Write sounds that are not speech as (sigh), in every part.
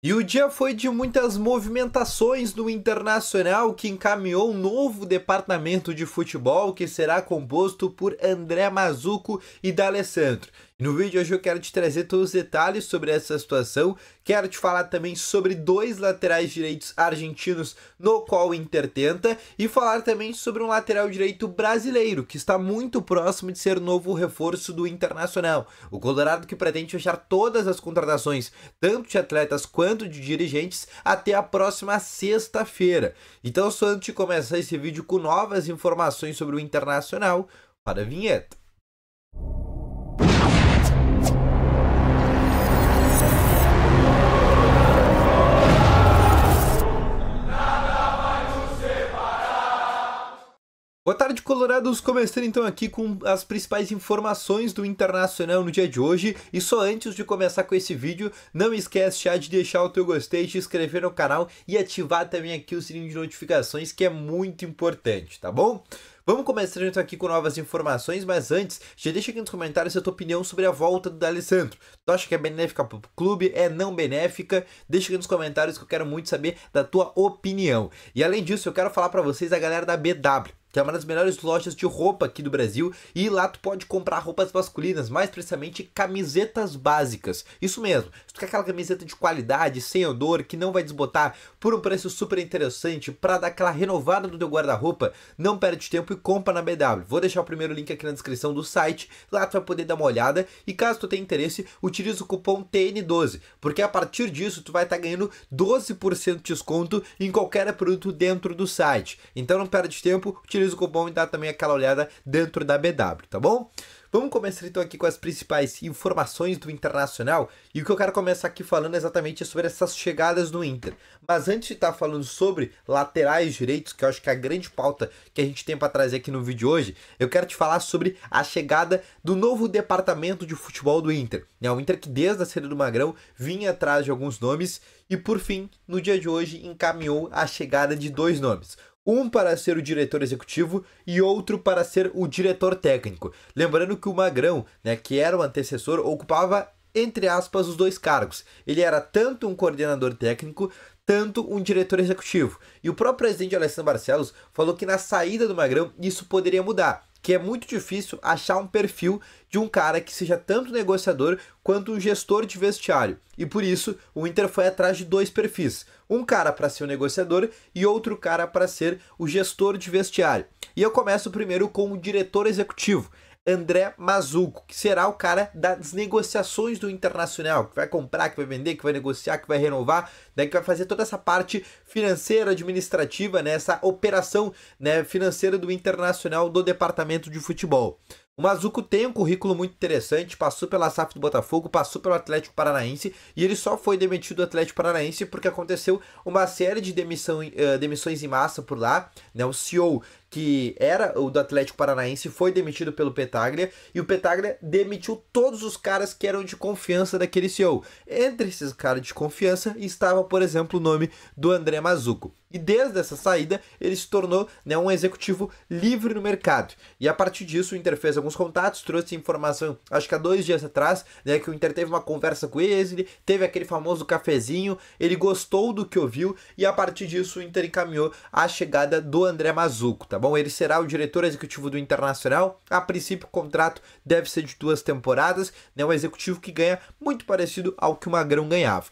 E o dia foi de muitas movimentações no Internacional que encaminhou um novo departamento de futebol que será composto por André Mazuco e D'Alessandro. No vídeo de hoje eu quero te trazer todos os detalhes sobre essa situação, quero te falar também sobre dois laterais direitos argentinos no qual o Inter tenta e falar também sobre um lateral direito brasileiro que está muito próximo de ser novo reforço do Internacional. O Colorado que pretende fechar todas as contratações, tanto de atletas quanto de dirigentes, até a próxima sexta-feira. Então, só antes de começar esse vídeo com novas informações sobre o Internacional, para a vinheta. Boa tarde, Colorados! Começando então aqui com as principais informações do Internacional no dia de hoje. E só antes de começar com esse vídeo, não esquece já de deixar o teu gostei, de inscrever no canal e ativar também aqui o sininho de notificações, que é muito importante, tá bom? Vamos começar então aqui com novas informações, mas antes, já deixa aqui nos comentários a tua opinião sobre a volta do D'Alessandro. Tu acha que é benéfica para o clube? É não benéfica? Deixa aqui nos comentários que eu quero muito saber da tua opinião. E além disso, eu quero falar para vocês a galera da BW que é uma das melhores lojas de roupa aqui do Brasil, e lá tu pode comprar roupas masculinas, mais precisamente camisetas básicas. Isso mesmo, se tu quer aquela camiseta de qualidade, sem odor, que não vai desbotar, por um preço super interessante, para dar aquela renovada no teu guarda-roupa, não perde tempo e compra na BW. Vou deixar o primeiro link aqui na descrição do site, lá tu vai poder dar uma olhada, e caso tu tenha interesse, utiliza o cupom TN12, porque a partir disso tu vai estar tá ganhando 12% de desconto em qualquer produto dentro do site. Então não perde tempo, utiliza utiliza o cupom e dá também aquela olhada dentro da BW, tá bom? Vamos começar então aqui com as principais informações do Internacional e o que eu quero começar aqui falando é exatamente sobre essas chegadas do Inter. Mas antes de estar tá falando sobre laterais direitos, que eu acho que é a grande pauta que a gente tem para trazer aqui no vídeo hoje, eu quero te falar sobre a chegada do novo departamento de futebol do Inter. É o Inter que desde a saída do Magrão vinha atrás de alguns nomes e por fim, no dia de hoje, encaminhou a chegada de dois nomes um para ser o diretor executivo e outro para ser o diretor técnico. Lembrando que o Magrão, né, que era o antecessor, ocupava entre aspas os dois cargos. Ele era tanto um coordenador técnico, tanto um diretor executivo. E o próprio presidente Alessandro Barcelos falou que na saída do Magrão isso poderia mudar que é muito difícil achar um perfil de um cara que seja tanto negociador quanto um gestor de vestiário. E por isso, o Inter foi atrás de dois perfis, um cara para ser o negociador e outro cara para ser o gestor de vestiário. E eu começo primeiro com o diretor executivo. André Mazuco, que será o cara das negociações do Internacional, que vai comprar, que vai vender, que vai negociar, que vai renovar, né, que vai fazer toda essa parte financeira, administrativa, né, essa operação né, financeira do Internacional do Departamento de Futebol. O Mazuco tem um currículo muito interessante, passou pela SAF do Botafogo, passou pelo Atlético Paranaense e ele só foi demitido do Atlético Paranaense porque aconteceu uma série de demissão, uh, demissões em massa por lá. Né? O CEO que era o do Atlético Paranaense, foi demitido pelo Petaglia, e o Petaglia demitiu todos os caras que eram de confiança daquele CEO. Entre esses caras de confiança estava, por exemplo, o nome do André Mazuco. E desde essa saída, ele se tornou né, um executivo livre no mercado. E a partir disso, o Inter fez alguns contatos, trouxe informação, acho que há dois dias atrás, né, que o Inter teve uma conversa com ele, teve aquele famoso cafezinho, ele gostou do que ouviu, e a partir disso, o Inter encaminhou a chegada do André Mazuco, tá tá bom? Ele será o diretor executivo do Internacional. A princípio, o contrato deve ser de duas temporadas, né? Um executivo que ganha muito parecido ao que o Magrão ganhava.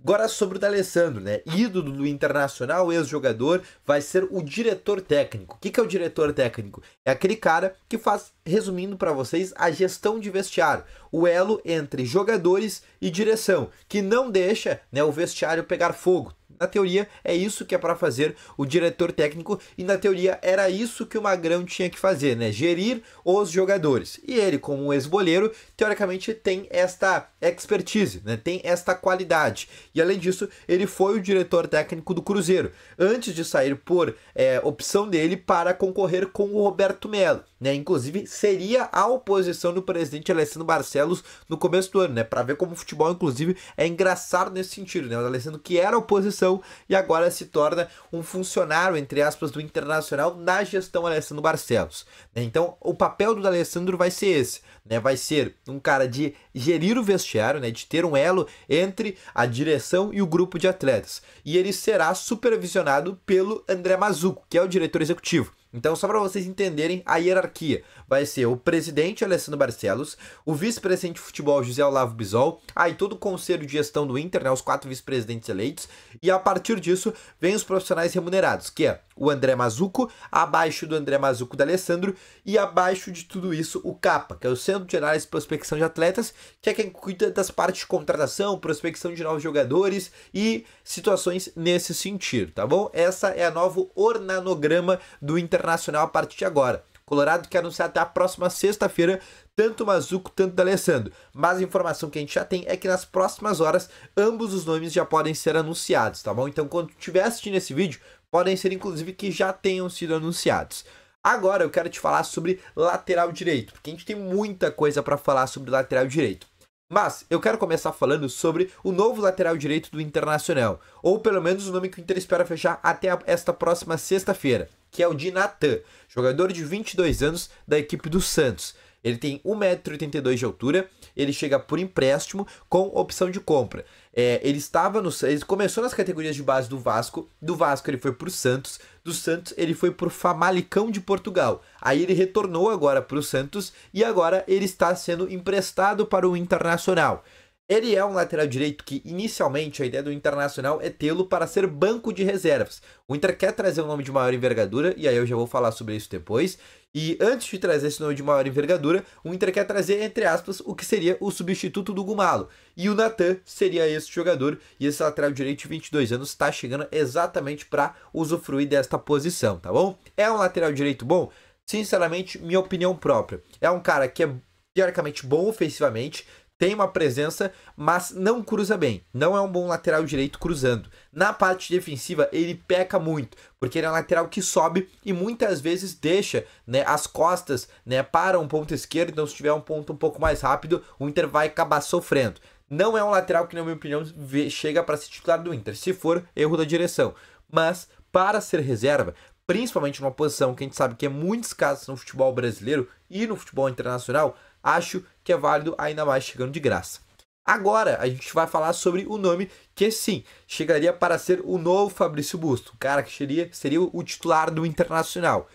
Agora sobre o D'Alessandro, né? Ídolo do Internacional, ex-jogador, vai ser o diretor técnico. O que, que é o diretor técnico? É aquele cara que faz, resumindo para vocês, a gestão de vestiário, o elo entre jogadores e direção, que não deixa né, o vestiário pegar fogo. Na teoria, é isso que é para fazer o diretor técnico e na teoria era isso que o Magrão tinha que fazer, né? Gerir os jogadores. E ele, como um ex-boleiro, teoricamente tem esta expertise, né? Tem esta qualidade. E além disso, ele foi o diretor técnico do Cruzeiro, antes de sair por é, opção dele para concorrer com o Roberto Melo né? Inclusive, seria a oposição do presidente Alessandro Barcelos no começo do ano, né? Para ver como o futebol, inclusive, é engraçado nesse sentido, né? O Alessandro que era oposição e agora se torna um funcionário, entre aspas, do Internacional na gestão Alessandro Barcelos. Né? Então, o papel do Alessandro vai ser esse, né? Vai ser um cara de gerir o vestiário, né? De ter um elo entre a direção e o grupo de atletas. E ele será supervisionado pelo André Mazuco, que é o diretor executivo. Então, só para vocês entenderem a hierarquia, vai ser o presidente Alessandro Barcelos, o vice-presidente de futebol José Olavo Bisol, aí todo o conselho de gestão do Inter, né, os quatro vice-presidentes eleitos, e a partir disso vem os profissionais remunerados, que é o André Mazuco, abaixo do André Mazuco da Alessandro e abaixo de tudo isso o CAPA, que é o Centro de Análise e Prospecção de Atletas, que é quem cuida das partes de contratação, prospecção de novos jogadores e situações nesse sentido, tá bom? Essa é a novo ornanograma do Internacional a partir de agora. Colorado quer anunciar até a próxima sexta-feira tanto Mazuco, tanto D'Alessandro. Mas a informação que a gente já tem é que nas próximas horas ambos os nomes já podem ser anunciados, tá bom? Então quando estiver assistindo esse vídeo, podem ser inclusive que já tenham sido anunciados. Agora eu quero te falar sobre lateral direito, porque a gente tem muita coisa para falar sobre lateral direito. Mas eu quero começar falando sobre o novo lateral direito do Internacional, ou pelo menos o nome que o Inter espera fechar até esta próxima sexta-feira, que é o de Natan, jogador de 22 anos da equipe do Santos. Ele tem 1,82m de altura, ele chega por empréstimo com opção de compra. É, ele estava no, ele começou nas categorias de base do Vasco, do Vasco ele foi para o Santos, do Santos ele foi para o Famalicão de Portugal. Aí ele retornou agora para o Santos e agora ele está sendo emprestado para o Internacional. Ele é um lateral direito que, inicialmente, a ideia do Internacional é tê-lo para ser banco de reservas. O Inter quer trazer um nome de maior envergadura, e aí eu já vou falar sobre isso depois. E antes de trazer esse nome de maior envergadura, o Inter quer trazer, entre aspas, o que seria o substituto do Gumalo. E o Natan seria esse jogador, e esse lateral direito de 22 anos está chegando exatamente para usufruir desta posição, tá bom? É um lateral direito bom? Sinceramente, minha opinião própria. É um cara que é teoricamente bom ofensivamente, tem uma presença, mas não cruza bem. Não é um bom lateral direito cruzando. Na parte defensiva, ele peca muito, porque ele é um lateral que sobe e muitas vezes deixa né, as costas né, para um ponto esquerdo. Então, se tiver um ponto um pouco mais rápido, o Inter vai acabar sofrendo. Não é um lateral que, na minha opinião, chega para se titular do Inter. Se for, erro da direção. Mas, para ser reserva, principalmente numa posição que a gente sabe que é muito escassa no futebol brasileiro e no futebol internacional, acho que é válido ainda mais chegando de graça. Agora a gente vai falar sobre o nome que sim chegaria para ser o novo Fabrício Busto, o cara que seria, seria o titular do Internacional.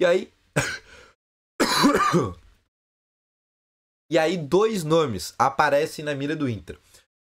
E aí. (coughs) e aí, dois nomes aparecem na mira do Inter.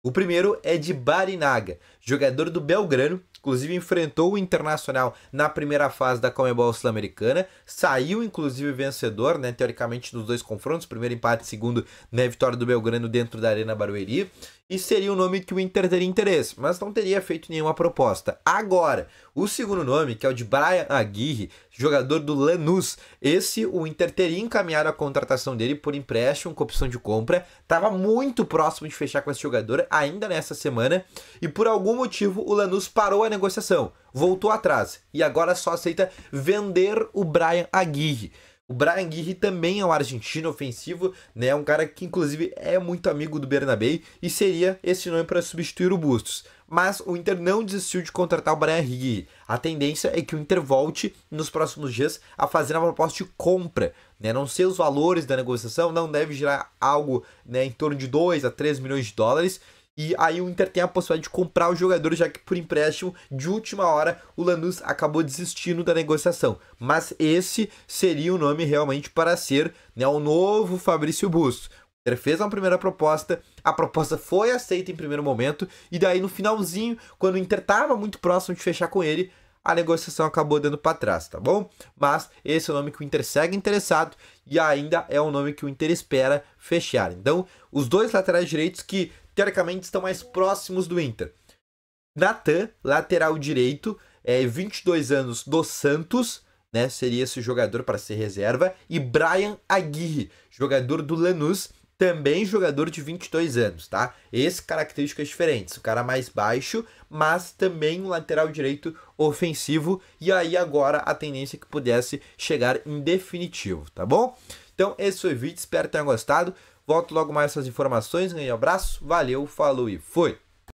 O primeiro é de Barinaga, jogador do Belgrano, inclusive enfrentou o Internacional na primeira fase da Comebol Sul-Americana, saiu inclusive vencedor, né, teoricamente dos dois confrontos, primeiro empate, segundo, né, vitória do Belgrano dentro da Arena Barueri, e seria um nome que o Inter teria interesse, mas não teria feito nenhuma proposta. Agora, o segundo nome, que é o de Brian Aguirre, jogador do Lanús, esse o Inter teria encaminhado a contratação dele por empréstimo com opção de compra, estava muito próximo de fechar com esse jogador ainda nessa semana, e por algum motivo o Lanús parou a negociação, voltou atrás e agora só aceita vender o Brian Aguirre. O Brian Aguirre também é um argentino ofensivo, né? Um cara que inclusive é muito amigo do Bernabei e seria esse nome para substituir o Bustos. Mas o Inter não desistiu de contratar o Brian Aguirre. A tendência é que o Inter volte nos próximos dias a fazer uma proposta de compra, né? Não sei os valores da negociação, não deve gerar algo, né, em torno de 2 a 3 milhões de dólares, e aí o Inter tem a possibilidade de comprar o jogador, já que por empréstimo, de última hora, o Lanús acabou desistindo da negociação. Mas esse seria o nome realmente para ser né, o novo Fabrício Bustos. O Inter fez uma primeira proposta, a proposta foi aceita em primeiro momento, e daí no finalzinho, quando o Inter estava muito próximo de fechar com ele, a negociação acabou dando para trás, tá bom? Mas esse é o nome que o Inter segue interessado e ainda é o nome que o Inter espera fechar. Então, os dois laterais direitos que teoricamente estão mais próximos do Inter. Natan, lateral direito, é 22 anos do Santos, né? Seria esse jogador para ser reserva. E Brian Aguirre, jogador do Lanús, também jogador de 22 anos, tá? Esse características diferentes, o cara mais baixo, mas também um lateral direito ofensivo e aí agora a tendência é que pudesse chegar em definitivo, tá bom? Então esse foi o vídeo, espero que tenham gostado. Volto logo mais essas informações. Um abraço, valeu, falou e fui!